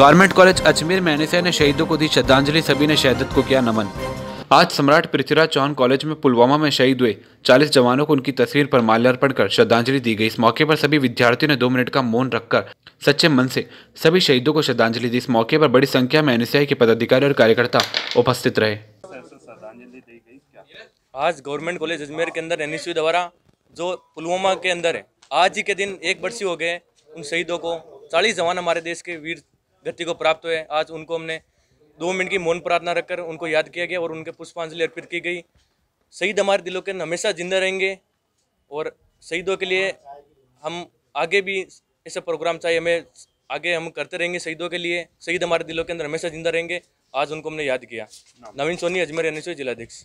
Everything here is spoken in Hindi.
गवर्नमेंट कॉलेज अजमेर में एनएसआई ने शहीदों को दी श्रद्धांजलि सभी ने शहादत को किया नमन आज सम्राट पृथ्वीराज चौहान कॉलेज में पुलवामा में शहीद हुए 40 जवानों को उनकी तस्वीर पर माल्यार्पण कर श्रद्धांजलि दी गई इस मौके पर सभी विद्यार्थियों ने दो मिनट का मौन रखकर सच्चे मन से सभी शहीदों को श्रद्धांजलि दी इस मौके पर बड़ी संख्या में एनएसआई के पदाधिकारी और कार्यकर्ता उपस्थित रहे आज गवर्नमेंट कॉलेज अजमेर के अंदर एन द्वारा जो पुलवामा के अंदर है आज ही के दिन एक बरसी हो गए उन शहीदों को चालीस जवान हमारे देश के वीर गति को प्राप्त हुए आज उनको हमने दो मिनट की मौन प्रार्थना रखकर उनको याद किया गया और उनके पुष्पांजलि अर्पित की गई शहीद हमारे दिलों के हमेशा जिंदा रहेंगे और शहीदों के लिए हम आगे भी ऐसे प्रोग्राम चाहिए हमें आगे हम करते रहेंगे शहीदों के लिए शहीद हमारे दिलों के अंदर हमेशा जिंदा रहेंगे आज उनको हमने याद किया नवीन सोनी अजमेर एन जिलाध्यक्ष